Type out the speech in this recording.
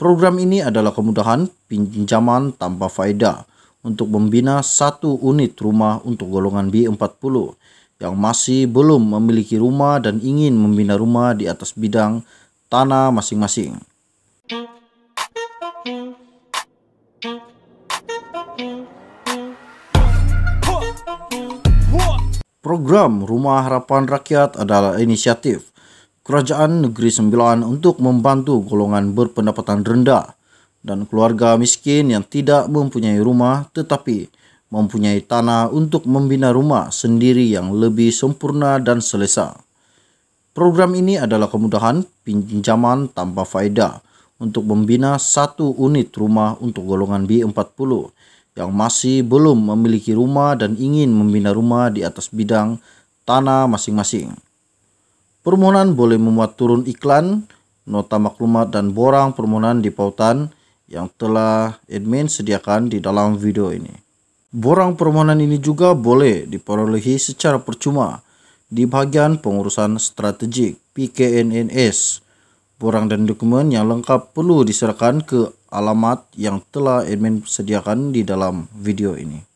Program ini adalah kemudahan pinjaman tanpa faedah untuk membina satu unit rumah untuk golongan B40 yang masih belum memiliki rumah dan ingin membina rumah di atas bidang tanah masing-masing. Program Rumah Harapan Rakyat adalah inisiatif Kerajaan Negeri Sembilan untuk membantu golongan berpendapatan rendah dan keluarga miskin yang tidak mempunyai rumah tetapi mempunyai tanah untuk membina rumah sendiri yang lebih sempurna dan selesa. Program ini adalah kemudahan pinjaman tanpa faedah untuk membina satu unit rumah untuk golongan B40 yang masih belum memiliki rumah dan ingin membina rumah di atas bidang tanah masing-masing. Permohonan boleh memuat turun iklan, nota maklumat dan borang permohonan di pautan yang telah admin sediakan di dalam video ini. Borang permohonan ini juga boleh diperolehi secara percuma di bahagian pengurusan strategik PKNNS. Borang dan dokumen yang lengkap perlu diserahkan ke alamat yang telah admin sediakan di dalam video ini.